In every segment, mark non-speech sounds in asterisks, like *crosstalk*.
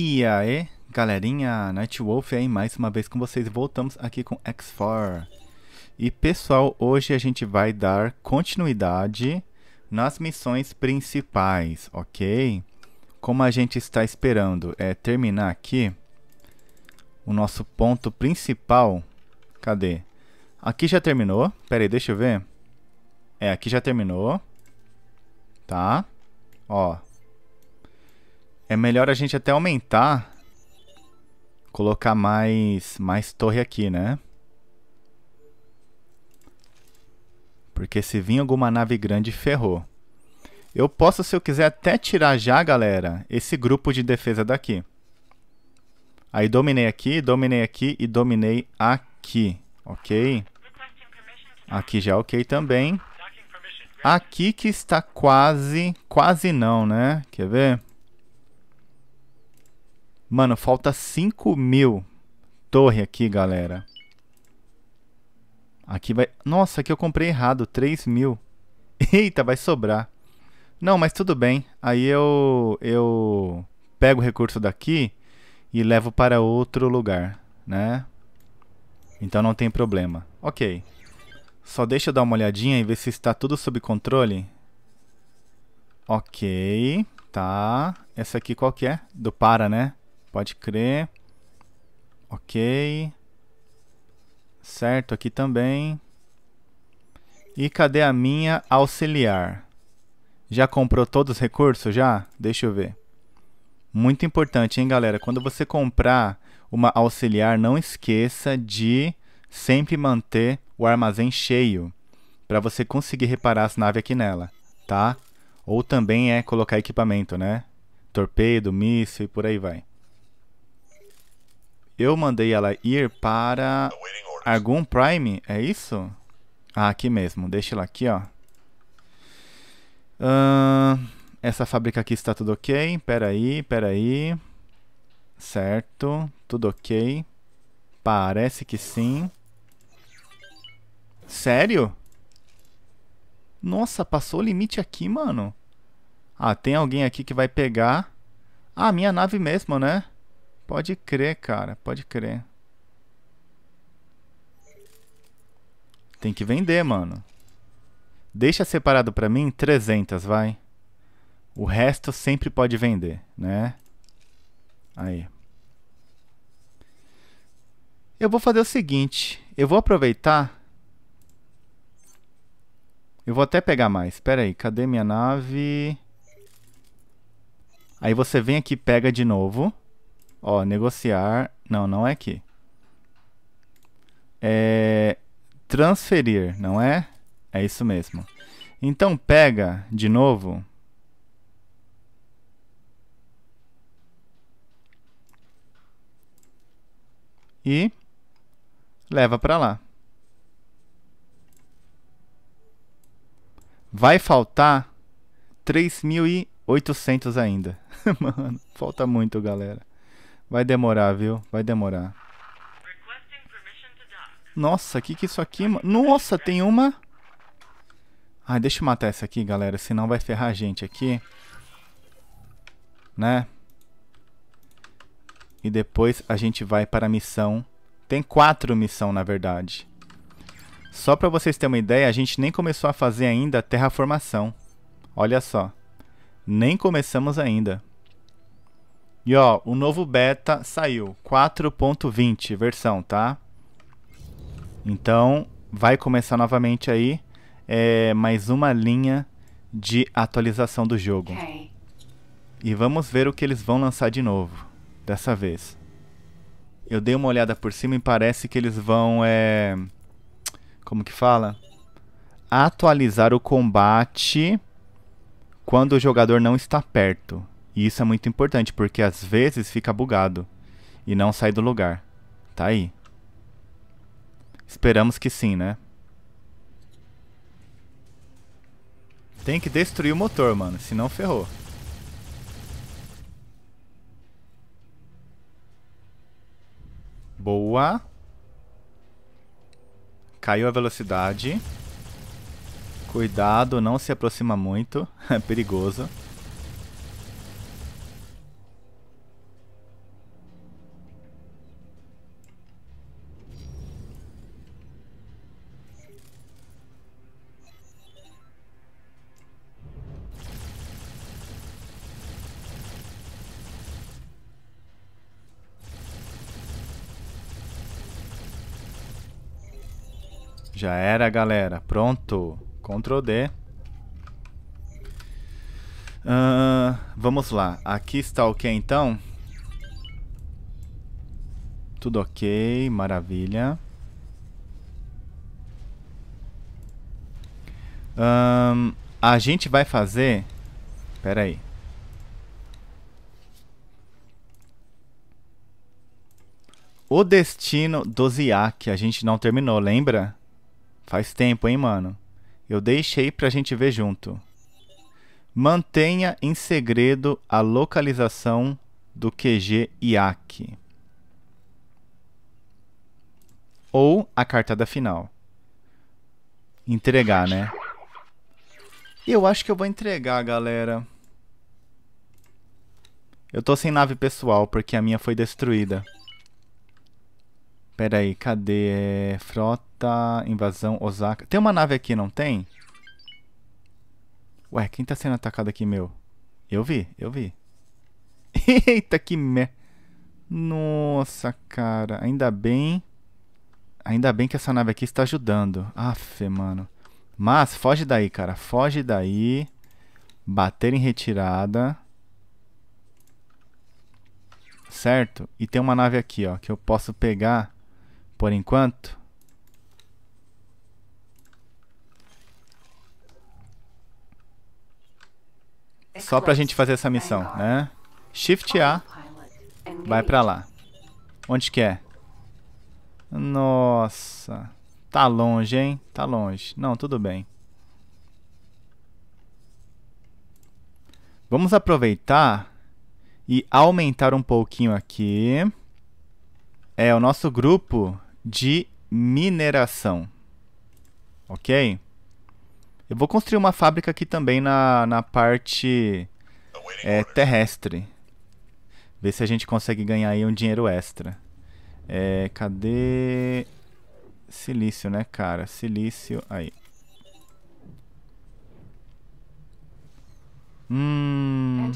E aí, galerinha, Nightwolf aí mais uma vez com vocês. Voltamos aqui com X4. E pessoal, hoje a gente vai dar continuidade nas missões principais, ok? Como a gente está esperando é terminar aqui o nosso ponto principal. Cadê? Aqui já terminou. Pera aí, deixa eu ver. É, aqui já terminou. Tá? Ó, é melhor a gente até aumentar. Colocar mais, mais torre aqui, né? Porque se vir alguma nave grande, ferrou. Eu posso, se eu quiser, até tirar já, galera, esse grupo de defesa daqui. Aí dominei aqui, dominei aqui e dominei aqui, ok? Aqui já ok também. Aqui que está quase, quase não, né? Quer ver? Mano, falta 5 mil torre aqui, galera. Aqui vai... Nossa, aqui eu comprei errado. 3 mil. *laughs* Eita, vai sobrar. Não, mas tudo bem. Aí eu... Eu pego o recurso daqui e levo para outro lugar, né? Então não tem problema. Ok. Só deixa eu dar uma olhadinha e ver se está tudo sob controle. Ok. Tá. Essa aqui qual que é? Do para, né? pode crer. Ok. Certo, aqui também. E cadê a minha auxiliar? Já comprou todos os recursos? Já? Deixa eu ver. Muito importante, hein, galera? Quando você comprar uma auxiliar, não esqueça de sempre manter o armazém cheio para você conseguir reparar as naves aqui nela, tá? Ou também é colocar equipamento, né? Torpedo, míssil e por aí vai eu mandei ela ir para algum Prime, é isso? Ah, aqui mesmo, deixa ela aqui, ó. Uh, essa fábrica aqui está tudo ok, peraí, peraí. Certo, tudo ok. Parece que sim. Sério? Nossa, passou o limite aqui, mano. Ah, tem alguém aqui que vai pegar. Ah, minha nave mesmo, né? Pode crer, cara, pode crer. Tem que vender, mano. Deixa separado pra mim 300, vai. O resto sempre pode vender, né? Aí. Eu vou fazer o seguinte. Eu vou aproveitar. Eu vou até pegar mais. Espera aí, cadê minha nave? Aí você vem aqui, pega de novo. Ó, negociar. Não, não é aqui. É transferir, não é? É isso mesmo. Então pega de novo. E leva para lá. Vai faltar 3.800 ainda. *laughs* Mano, falta muito, galera. Vai demorar, viu? Vai demorar. Nossa, que que é isso aqui, mano? Nossa, tem uma... Ah, deixa eu matar essa aqui, galera, senão vai ferrar a gente aqui. Né? E depois a gente vai para a missão. Tem quatro missão, na verdade. Só para vocês terem uma ideia, a gente nem começou a fazer ainda terraformação. Olha só. Nem começamos ainda. E ó, o novo beta saiu, 4.20 versão, tá? Então, vai começar novamente aí é, mais uma linha de atualização do jogo. Okay. E vamos ver o que eles vão lançar de novo, dessa vez. Eu dei uma olhada por cima e parece que eles vão, é... Como que fala? Atualizar o combate quando o jogador não está perto. E isso é muito importante, porque às vezes fica bugado e não sai do lugar. Tá aí. Esperamos que sim, né? Tem que destruir o motor, mano, senão ferrou. Boa. Caiu a velocidade. Cuidado, não se aproxima muito. *laughs* É perigoso. Já era, galera. Pronto. Ctrl D. Uh, vamos lá. Aqui está o que então? Tudo ok, maravilha. Um, a gente vai fazer... Pera aí. O destino do Ziak, a gente não terminou, lembra? Faz tempo, hein, mano? Eu deixei pra gente ver junto. Mantenha em segredo a localização do QG IAC. Ou a cartada final. Entregar, né? Eu acho que eu vou entregar, galera. Eu tô sem nave pessoal, porque a minha foi destruída. Pera aí, cadê? É, frota tá. Invasão Osaka. Tem uma nave aqui, não tem? Ué, quem tá sendo atacado aqui, meu? Eu vi, eu vi. *laughs* Eita, que merda. Nossa, cara. Ainda bem. Ainda bem que essa nave aqui está ajudando. Aff, mano. Mas foge daí, cara. Foge daí. Bater em retirada. Certo? E tem uma nave aqui, ó. Que eu posso pegar por enquanto. Só pra gente fazer essa missão, né? Shift A. Vai pra lá. Onde que é? Nossa. Tá longe, hein? Tá longe. Não, tudo bem. Vamos aproveitar e aumentar um pouquinho aqui. É o nosso grupo de mineração. Ok? Eu vou construir uma fábrica aqui também na, na parte é, terrestre. Ver se a gente consegue ganhar aí um dinheiro extra. É, cadê... Silício, né, cara? Silício... Aí. Hum...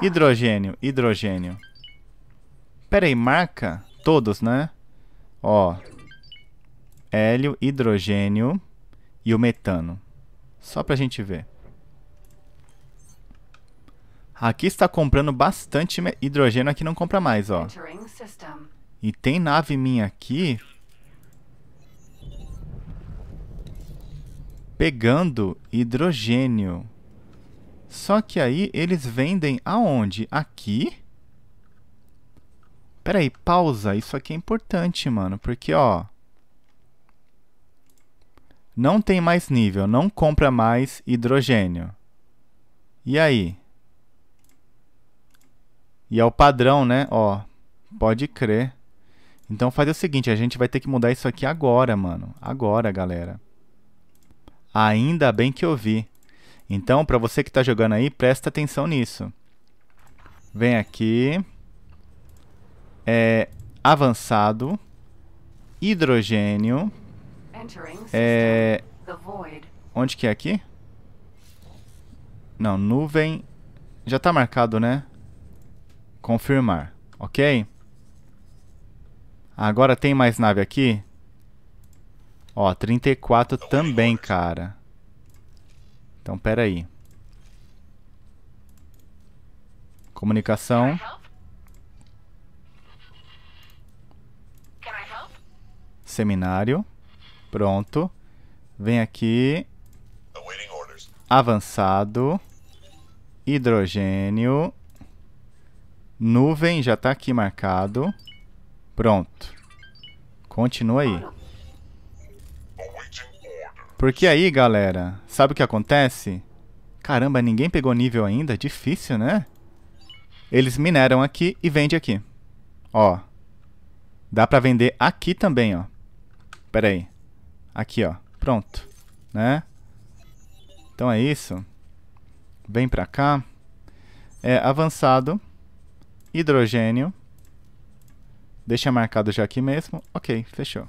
Hidrogênio, hidrogênio. Pera aí, marca todos, né? Ó. Hélio, hidrogênio e o metano. Só para a gente ver. Aqui está comprando bastante hidrogênio, aqui não compra mais, ó. E tem nave minha aqui pegando hidrogênio. Só que aí eles vendem aonde? Aqui? Peraí, pausa. Isso aqui é importante, mano. Porque, ó não tem mais nível, não compra mais hidrogênio. E aí? E é o padrão, né? Ó, pode crer. Então faz o seguinte, a gente vai ter que mudar isso aqui agora, mano. Agora, galera. Ainda bem que eu vi. Então, para você que está jogando aí, presta atenção nisso. Vem aqui. É, avançado. Hidrogênio. É... Onde que é aqui? Não, nuvem... Já está marcado, né? Confirmar, ok? Agora tem mais nave aqui? Ó, 34 também, cara. Então, pera aí. Comunicação. Seminário. Pronto. Vem aqui. Avançado. Hidrogênio. Nuvem já está aqui marcado. Pronto. Continua aí. Porque aí, galera, sabe o que acontece? Caramba, ninguém pegou nível ainda? Difícil, né? Eles mineram aqui e vendem aqui. Ó. Dá pra vender aqui também, ó. Pera aí. Aqui, ó. Pronto. Né? Então é isso. Vem pra cá. É avançado. Hidrogênio. Deixa marcado já aqui mesmo. Ok, fechou.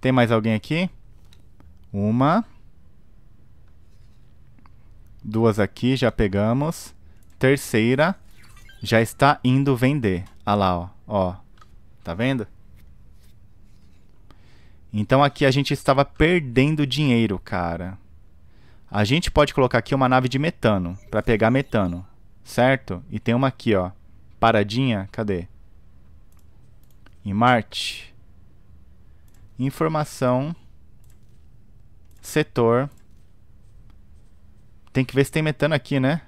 Tem mais alguém aqui? Uma. Duas aqui, já pegamos. Terceira. Já está indo vender. Ah lá, ó. ó. Tá vendo? Então aqui a gente estava perdendo dinheiro, cara. A gente pode colocar aqui uma nave de metano para pegar metano, certo? E tem uma aqui, ó, paradinha, cadê? Em Marte. Informação setor. Tem que ver se tem metano aqui, né?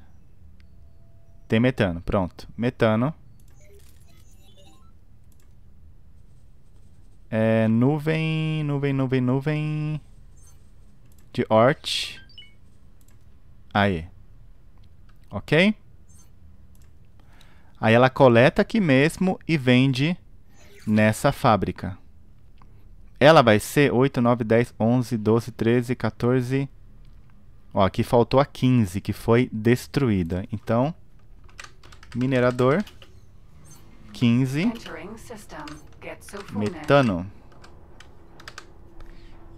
Tem metano, pronto. Metano. É, nuvem, nuvem, nuvem, nuvem de Ort. Aí. Ok? Aí ela coleta aqui mesmo e vende nessa fábrica. Ela vai ser 8, 9, 10, 11, 12, 13, 14... Ó, aqui faltou a 15, que foi destruída. Então, minerador, 15. Metano.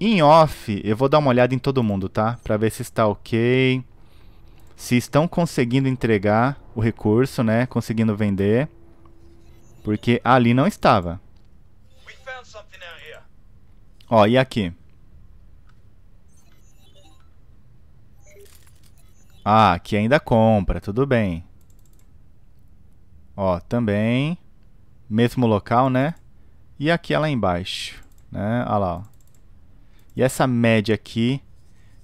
Em off, eu vou dar uma olhada em todo mundo, tá? Pra ver se está ok. Se estão conseguindo entregar o recurso, né? Conseguindo vender. Porque ali não estava. Ó, e aqui? Ah, aqui ainda compra, tudo bem. Ó, também. Mesmo local, né? E aqui lá embaixo, né? Olha lá. Ó. E essa média aqui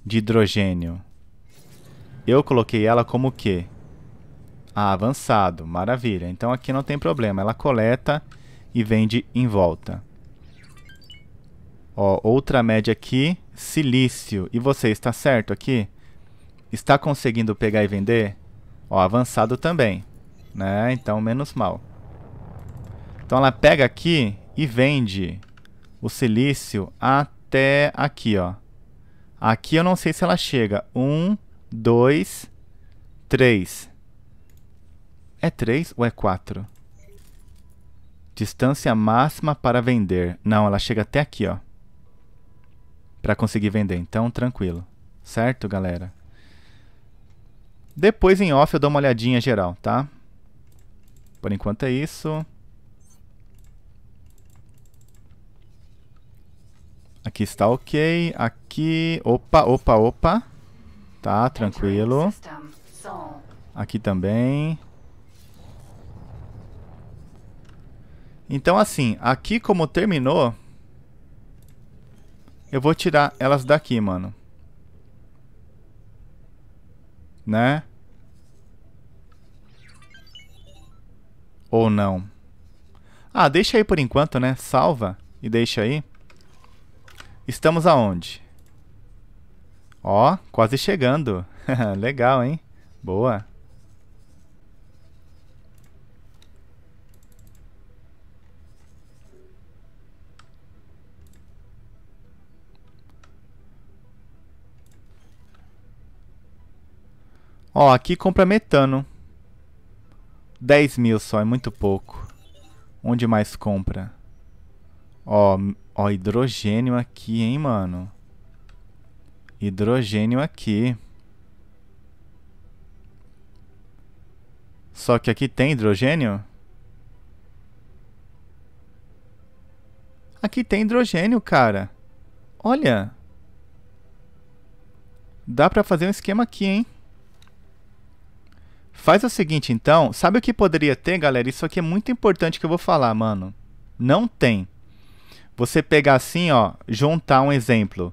de hidrogênio, eu coloquei ela como o quê? Ah, avançado, maravilha. Então aqui não tem problema, ela coleta e vende em volta. Ó, outra média aqui, silício. E você, está certo aqui? Está conseguindo pegar e vender? Ó, avançado também, né? Então menos mal. Então ela pega aqui e vende o silício até aqui, ó. Aqui eu não sei se ela chega. Um, dois, três. É três ou é quatro? Distância máxima para vender. Não, ela chega até aqui, ó. Para conseguir vender. Então, tranquilo. Certo, galera? Depois em off eu dou uma olhadinha geral, tá? Por enquanto é isso. Aqui está ok. Aqui. Opa, opa, opa. Tá, tranquilo. Aqui também. Então, assim, aqui como terminou, eu vou tirar elas daqui, mano. Né? Ou não. Ah, deixa aí por enquanto, né? Salva e deixa aí. Estamos aonde? Ó, quase chegando. *laughs* Legal, hein? Boa. Ó, aqui compra metano. 10 mil só, é muito pouco. Onde mais compra? Ó, ó, hidrogênio aqui, hein, mano. Hidrogênio aqui. Só que aqui tem hidrogênio? Aqui tem hidrogênio, cara. Olha. Dá pra fazer um esquema aqui, hein? Faz o seguinte, então. Sabe o que poderia ter, galera? Isso aqui é muito importante que eu vou falar, mano. Não tem você pegar assim, ó, juntar um exemplo,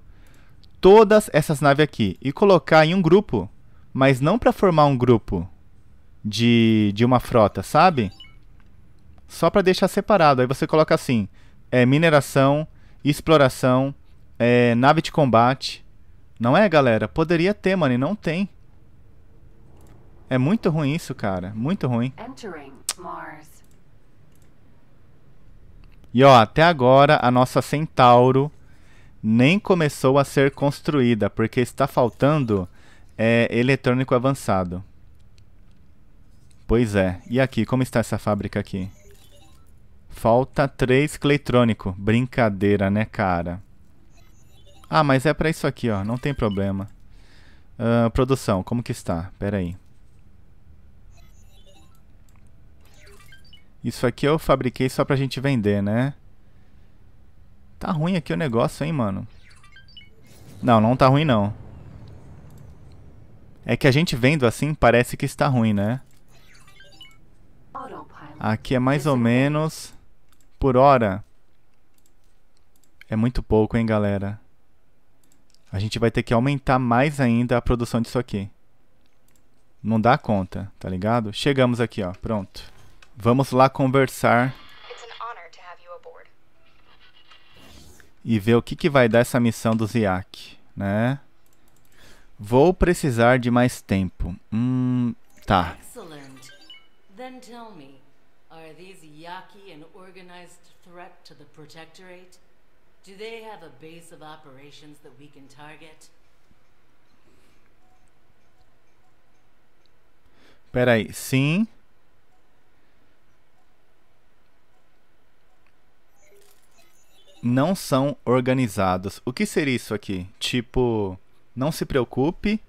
todas essas naves aqui e colocar em um grupo, mas não para formar um grupo de, de uma frota, sabe? Só para deixar separado. Aí você coloca assim, é, mineração, exploração, é, nave de combate. Não é, galera? Poderia ter, mano, e não tem. É muito ruim isso, cara. Muito ruim. Entering Mars. E ó, até agora a nossa Centauro nem começou a ser construída, porque está faltando é, eletrônico avançado. Pois é. E aqui, como está essa fábrica aqui? Falta 3 cleitrônico. Brincadeira, né, cara? Ah, mas é pra isso aqui, ó. Não tem problema. Uh, produção, como que está? Pera aí. Isso aqui eu fabriquei só pra gente vender, né? Tá ruim aqui o negócio, hein, mano? Não, não tá ruim, não. É que a gente vendo assim, parece que está ruim, né? Aqui é mais ou menos por hora. É muito pouco, hein, galera? A gente vai ter que aumentar mais ainda a produção disso aqui. Não dá conta, tá ligado? Chegamos aqui, ó. Pronto. Vamos lá conversar e ver o que, que vai dar essa missão do Ziak, né? Vou precisar de mais tempo. Hum, tá. Excellent. Then tell me, are these Yaki an organized threat to the Protectorate? Do they have a base of operations that we can target? Peraí, sim. não são organizados. O que seria isso aqui? Tipo, não se preocupe.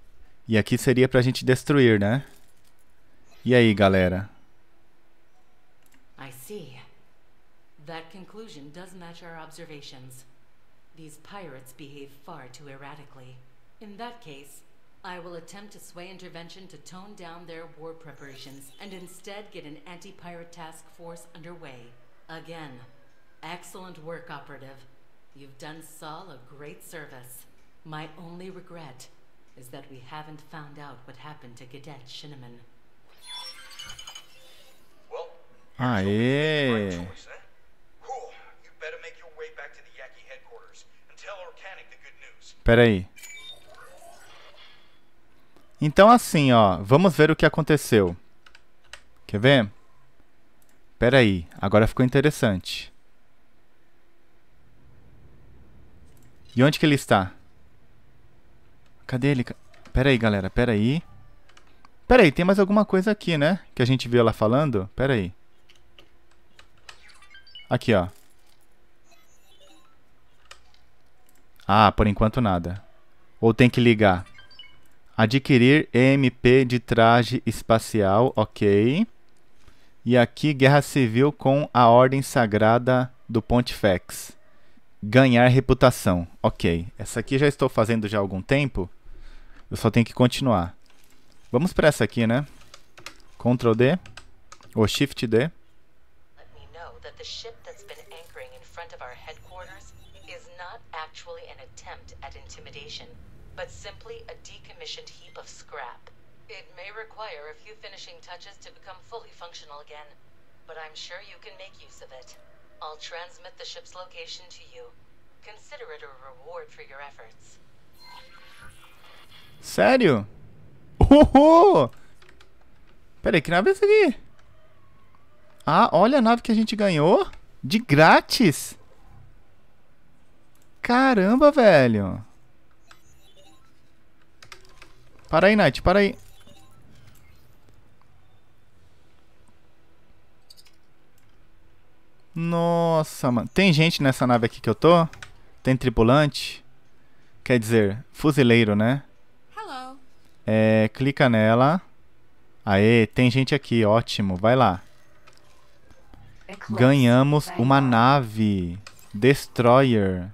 E aqui seria pra gente destruir, né? E aí, galera? I see. That conclusion does match our observations. These pirates behave far too erratically. In that case, I will attempt to sway intervention to tone down their war preparations and instead get an anti-pirate task force underway. Again, Excellent work, Operative. You've done Saul a great service. My only regret is that we haven't found out what happened to Cadet Shinneman. Well, Aye. Eh? Yaki Peraí. Então assim, ó, vamos ver o que aconteceu. Quer ver? Peraí, agora ficou interessante. E onde que ele está? Cadê ele? Pera aí, galera, pera aí. Pera aí, tem mais alguma coisa aqui, né? Que a gente viu ela falando? Pera aí. Aqui, ó. Ah, por enquanto nada. Ou tem que ligar. Adquirir EMP de traje espacial, ok. E aqui, guerra civil com a ordem sagrada do Pontifex ganhar reputação. Ok, essa aqui já estou fazendo já há algum tempo. Eu só tenho que continuar. Vamos para essa aqui, né? Ctrl D ou Shift D. but simply a decommissioned heap of scrap. It may require a few finishing touches to become fully functional again, but I'm sure you can make use of it. I'll transmit the ship's location to you. Consider it a reward for your efforts. Sério? Uhul! Peraí, que nave é essa aqui? Ah, olha a nave que a gente ganhou. De grátis. Caramba, velho. Para aí, Knight, para aí. Nossa, mano. Tem gente nessa nave aqui que eu tô? Tem tripulante? Quer dizer, fuzileiro, né? Hello. É, clica nela. Aê, tem gente aqui, ótimo. Vai lá. Ganhamos uma nave. Destroyer.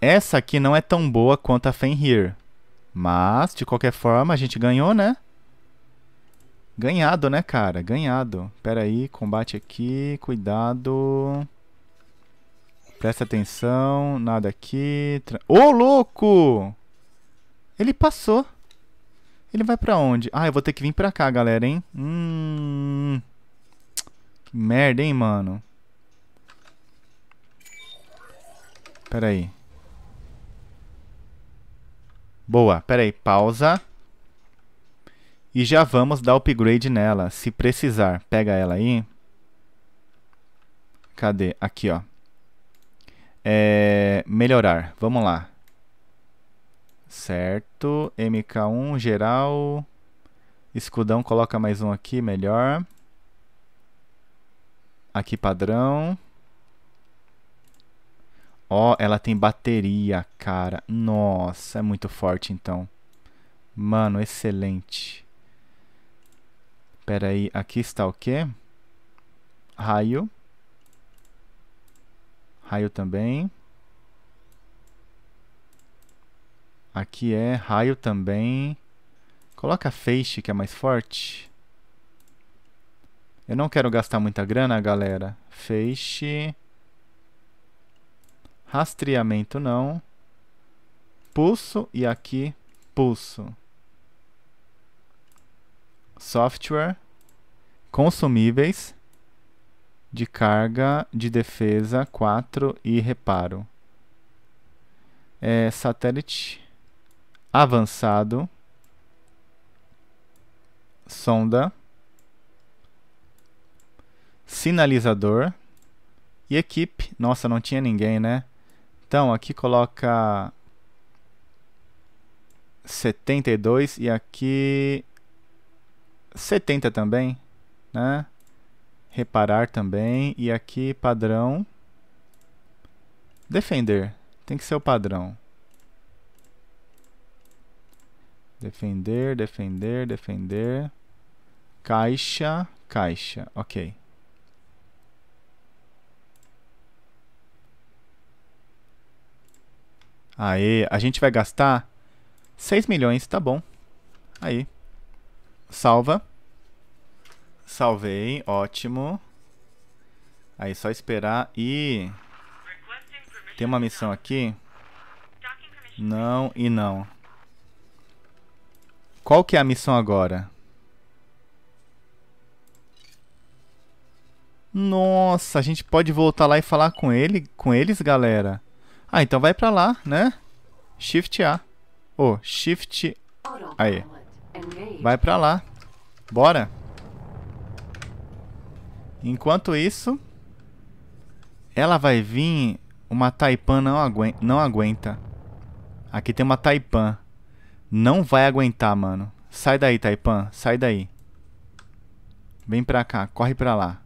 Essa aqui não é tão boa quanto a Fenrir. Mas, de qualquer forma, a gente ganhou, né? Ganhado, né, cara? Ganhado. Pera aí, combate aqui, cuidado. Presta atenção, nada aqui. Ô, oh, louco! Ele passou. Ele vai pra onde? Ah, eu vou ter que vir pra cá, galera, hein? Hum... Que merda, hein, mano? Pera aí. Boa, pera aí, pausa. E já vamos dar upgrade nela, se precisar. Pega ela aí. Cadê? Aqui, ó. É, melhorar. Vamos lá. Certo. MK1, geral. Escudão, coloca mais um aqui, melhor. Aqui, padrão. Ó, oh, ela tem bateria, cara. Nossa, é muito forte, então. Mano, excelente. Espera aí, aqui está o quê? Raio. Raio também. Aqui é raio também. Coloca feixe, que é mais forte. Eu não quero gastar muita grana, galera. Feixe. Rastreamento não. Pulso e aqui pulso software, consumíveis, de carga, de defesa 4 e reparo. É, satélite avançado, sonda, sinalizador e equipe. Nossa, não tinha ninguém, né? Então, aqui coloca 72 e aqui 70 também, né? Reparar também. E aqui, padrão. Defender. Tem que ser o padrão. Defender, defender, defender. Caixa, caixa. Ok. Aí, a gente vai gastar 6 milhões, tá bom. Aí. Salva. Salvei, ótimo. Aí só esperar e... Tem uma missão aqui. Não e não. Qual que é a missão agora? Nossa, a gente pode voltar lá e falar com ele, com eles, galera. Ah, então vai pra lá, né? Shift A. Oh, Shift... Aí. É, é vai pra lá. Bora. Enquanto isso, ela vai vir. Uma Taipan não, aguenta, não aguenta. Aqui tem uma Taipan. Não vai aguentar, mano. Sai daí, Taipan. Sai daí. Vem pra cá. Corre pra lá.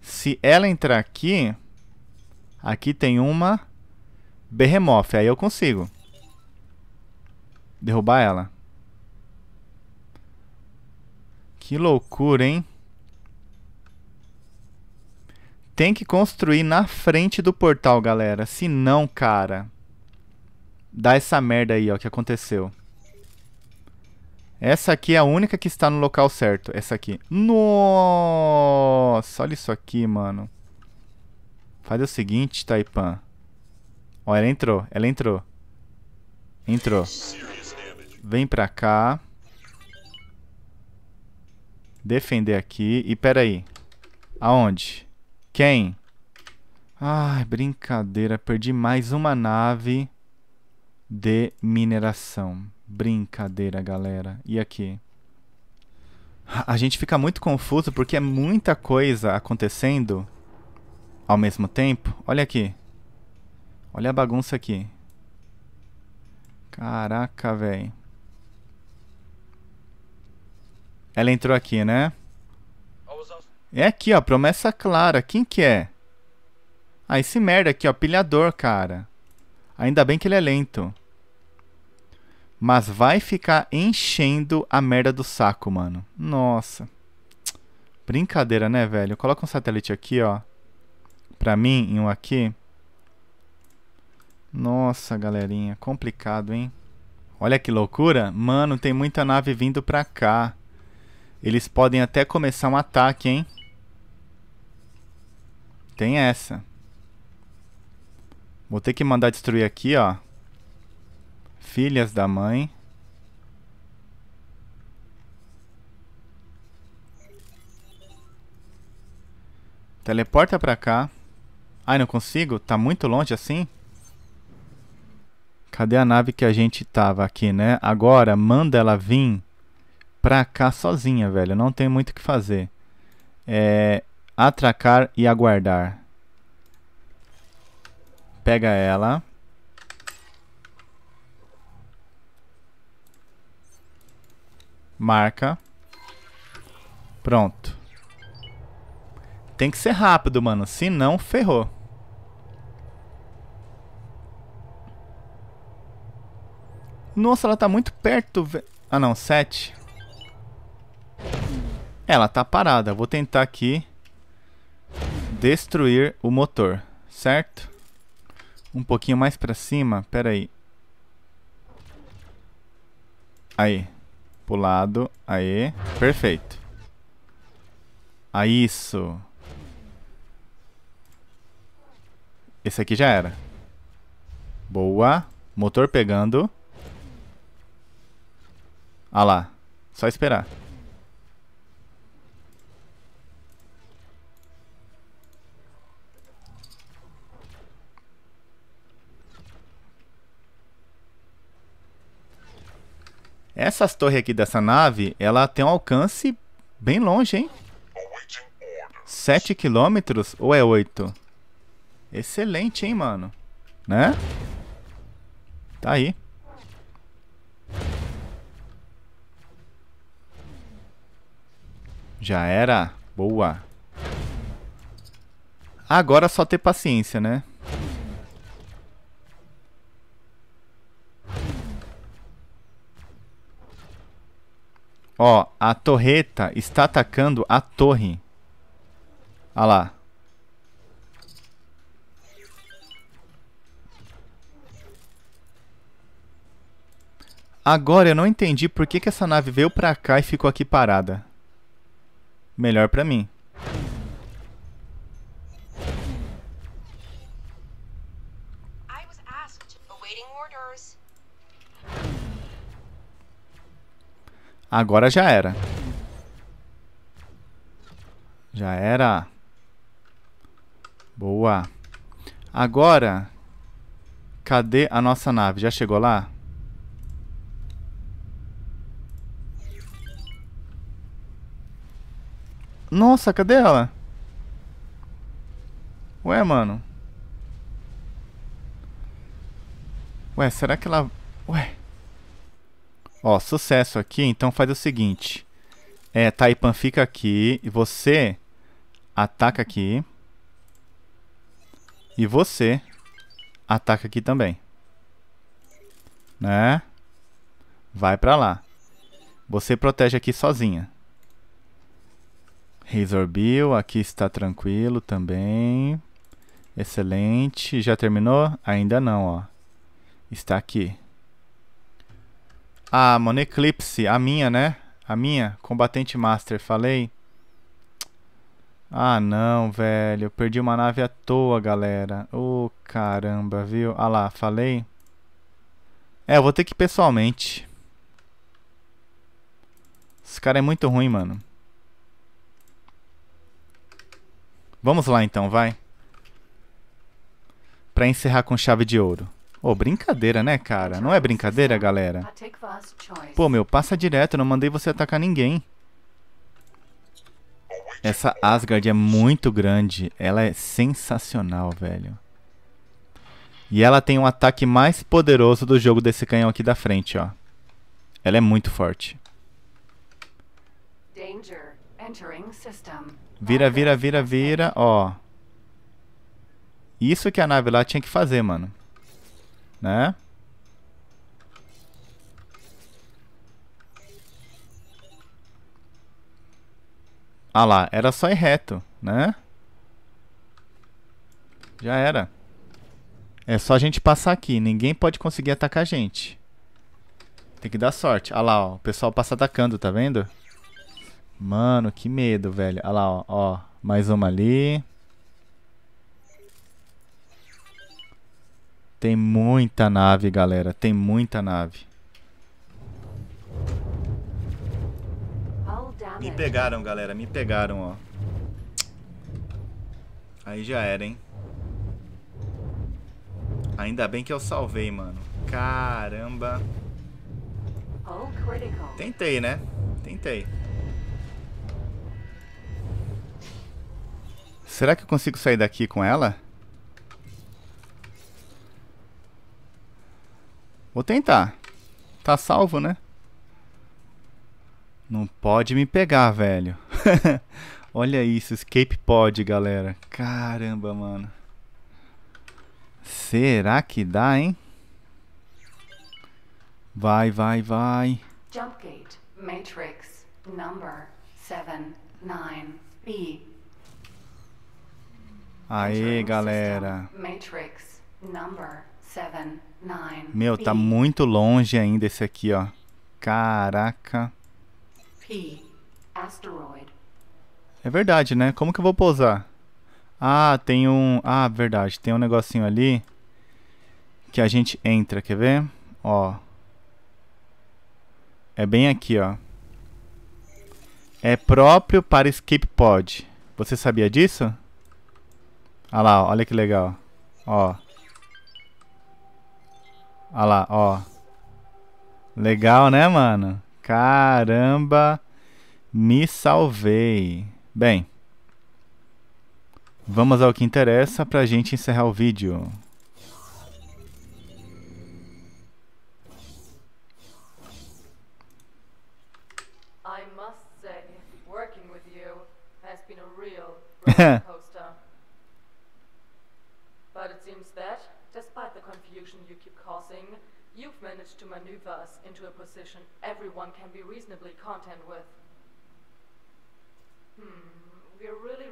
Se ela entrar aqui... Aqui tem uma... Behemoth. Aí eu consigo. Derrubar ela. Que loucura, hein? Tem que construir na frente do portal, galera. Se não, cara... Dá essa merda aí, ó, que aconteceu. Essa aqui é a única que está no local certo. Essa aqui. Nossa, olha isso aqui, mano. Faz o seguinte, Taipan. Ó, ela entrou, ela entrou. Entrou. Vem pra cá. Defender aqui. E peraí. Aonde? Quem? Ai, brincadeira. Perdi mais uma nave de mineração. Brincadeira, galera. E aqui? A gente fica muito confuso porque é muita coisa acontecendo ao mesmo tempo. Olha aqui. Olha a bagunça aqui. Caraca, velho. Ela entrou aqui, né? É aqui, ó. Promessa clara. Quem que é? Ah, esse merda aqui, ó. Pilhador, cara. Ainda bem que ele é lento. Mas vai ficar enchendo a merda do saco, mano. Nossa. Brincadeira, né, velho? Coloca um satélite aqui, ó. Pra mim, e um aqui. Nossa, galerinha. Complicado, hein? Olha que loucura. Mano, tem muita nave vindo pra cá. Eles podem até começar um ataque, hein? Tem essa. Vou ter que mandar destruir aqui, ó. Filhas da mãe. Teleporta pra cá. Ai, não consigo? Tá muito longe assim? Cadê a nave que a gente tava aqui, né? Agora, manda ela vir pra cá sozinha, velho. Não tem muito o que fazer. É, atracar e aguardar. Pega ela. Marca. Pronto. Tem que ser rápido, mano. Se não, ferrou. Nossa, ela tá muito perto. Ah, não. Sete. Ela tá parada. Vou tentar aqui destruir o motor, certo? Um pouquinho mais pra cima. Pera aí. Aí. Pro lado. Aí. Perfeito. Aí, ah, isso. Esse aqui já era. Boa. Motor pegando. Ah lá. Só esperar. Essas torres aqui dessa nave, ela tem um alcance bem longe, hein? 7 quilômetros ou é 8? Excelente, hein, mano? Né? Tá aí. Já era. Boa. Agora é só ter paciência, né? Ó, a torreta está atacando a torre. Olha lá. Agora eu não entendi por que, que essa nave veio pra cá e ficou aqui parada. Melhor pra mim. Agora já era. Já era. Boa. Agora, cadê a nossa nave? Já chegou lá? Nossa, cadê ela? Ué, mano. Ué, será que ela... Ué. Ó, sucesso aqui, então faz o seguinte. É, Taipan fica aqui e você ataca aqui. E você ataca aqui também. Né? Vai pra lá. Você protege aqui sozinha. Razor Bill, aqui está tranquilo também. Excelente. Já terminou? Ainda não, ó. Está aqui. Ah, Moneclipse, Eclipse. A minha, né? A minha, combatente master, falei. Ah, não, velho. Eu perdi uma nave à toa, galera. Ô, oh, caramba, viu? Ah lá, falei. É, eu vou ter que ir pessoalmente. Esse cara é muito ruim, mano. Vamos lá, então, vai. Pra encerrar com chave de ouro. Ô, oh, brincadeira, né, cara? Não é brincadeira, galera? Pô, meu, passa direto, não mandei você atacar ninguém. Essa Asgard é muito grande. Ela é sensacional, velho. E ela tem um ataque mais poderoso do jogo desse canhão aqui da frente, ó. Ela é muito forte. Vira, vira, vira, vira, ó. Isso que a nave lá tinha que fazer, mano né? Ah lá, era só ir reto, né? Já era. É só a gente passar aqui. Ninguém pode conseguir atacar a gente. Tem que dar sorte. Ah lá, ó. O pessoal passa atacando, tá vendo? Mano, que medo, velho. Ah lá, ó. ó mais uma ali. Tem muita nave, galera. Tem muita nave. Me pegaram, galera. Me pegaram, ó. Aí já era, hein? Ainda bem que eu salvei, mano. Caramba. Tentei, né? Tentei. Será que eu consigo sair daqui com ela? Vou tentar. Tá salvo, né? Não pode me pegar, velho. *laughs* Olha isso, escape pod, galera. Caramba, mano. Será que dá, hein? Vai, vai, vai. Jump gate, Matrix, number seven, nine, b Aê, galera. Matrix, number seven, 79 meu, tá muito longe ainda esse aqui, ó. Caraca. É verdade, né? Como que eu vou pousar? Ah, tem um... Ah, verdade. Tem um negocinho ali que a gente entra, quer ver? Ó. É bem aqui, ó. É próprio para escape pod. Você sabia disso? Ah lá, olha que legal. Ó. Olha lá, ó. Legal, né, mano? Caramba, me salvei. Bem, vamos ao que interessa pra gente encerrar o vídeo.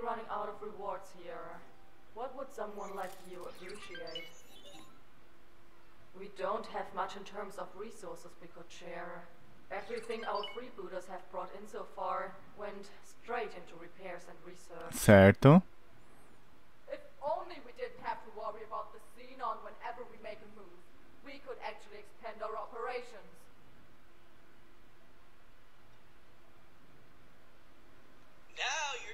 running out of rewards here. What would someone like you appreciate? We don't have much in terms of resources we could share. Everything our freebooters have brought in so far went straight into repairs and research. Certo. If only we didn't have to worry about the Xenon whenever we make a move, we could actually expand our operations.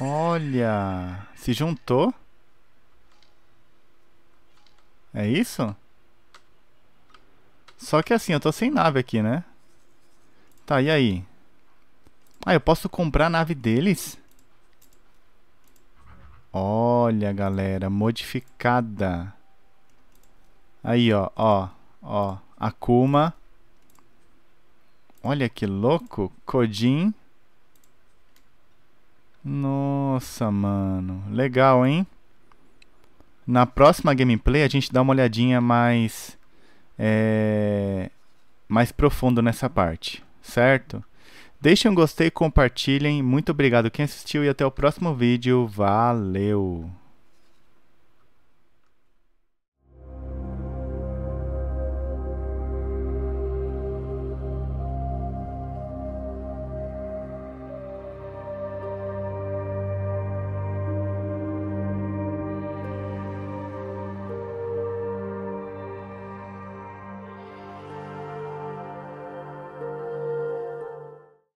Olha, se juntou? É isso? Só que assim, eu tô sem nave aqui, né? Tá, e aí? Ah, eu posso comprar a nave deles? Olha, galera, modificada. Aí, ó, ó, ó, Akuma. Olha que louco, Kodin. Nossa, mano. Legal, hein? Na próxima gameplay a gente dá uma olhadinha mais... É, mais profundo nessa parte, certo? Deixem um gostei, compartilhem. Muito obrigado quem assistiu e até o próximo vídeo. Valeu!